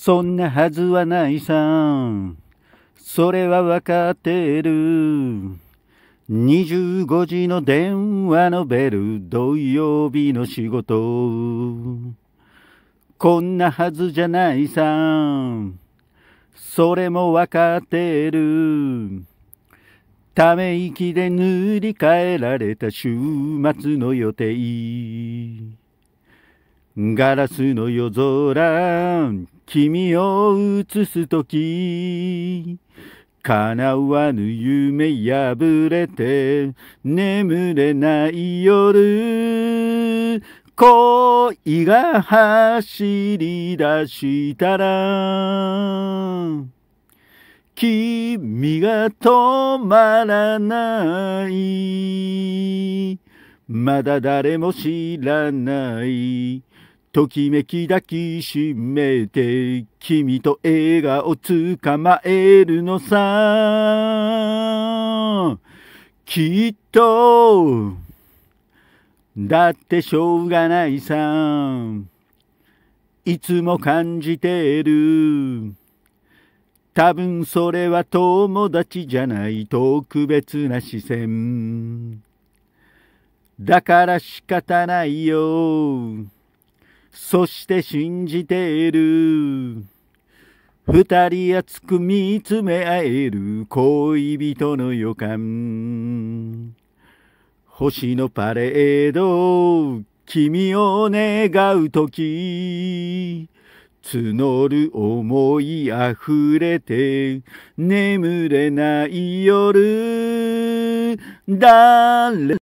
そんなはずはないさ。それはわかってる。25時の電話のベル、土曜日の仕事。こんなはずじゃないさ。それもわかってる。ため息で塗り替えられた週末の予定。ガラスの夜空、君を映すとき、叶わぬ夢破れて、眠れない夜、恋が走り出したら、君が止まらない。まだ誰も知らない。ときめき抱きしめて君と笑顔を捕まえるのさきっとだってしょうがないさいつも感じてる多分それは友達じゃない特別な視線だから仕方ないよそして信じている二人熱く見つめ合える恋人の予感星のパレード君を願う時募る思い溢れて眠れない夜誰